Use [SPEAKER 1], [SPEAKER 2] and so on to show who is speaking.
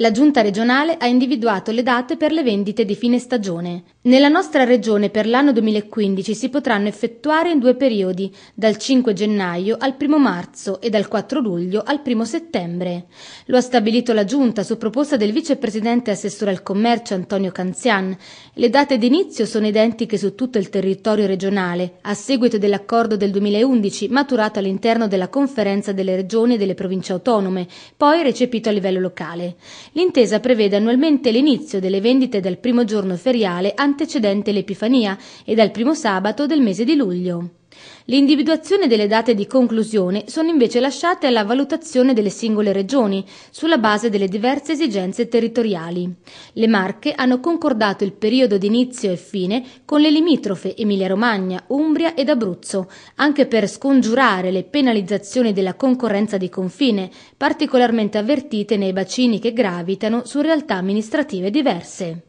[SPEAKER 1] La giunta regionale ha individuato le date per le vendite di fine stagione. Nella nostra regione per l'anno 2015 si potranno effettuare in due periodi, dal 5 gennaio al 1 marzo e dal 4 luglio al 1 settembre. Lo ha stabilito la giunta su proposta del vicepresidente assessore al commercio Antonio Canzian. Le date d'inizio sono identiche su tutto il territorio regionale, a seguito dell'accordo del 2011 maturato all'interno della conferenza delle regioni e delle province autonome, poi recepito a livello locale. L'intesa prevede annualmente l'inizio delle vendite dal primo giorno feriale antecedente l'Epifania e dal primo sabato del mese di luglio. L'individuazione delle date di conclusione sono invece lasciate alla valutazione delle singole regioni, sulla base delle diverse esigenze territoriali. Le Marche hanno concordato il periodo di inizio e fine con le limitrofe Emilia-Romagna, Umbria ed Abruzzo, anche per scongiurare le penalizzazioni della concorrenza di confine, particolarmente avvertite nei bacini che gravitano su realtà amministrative diverse.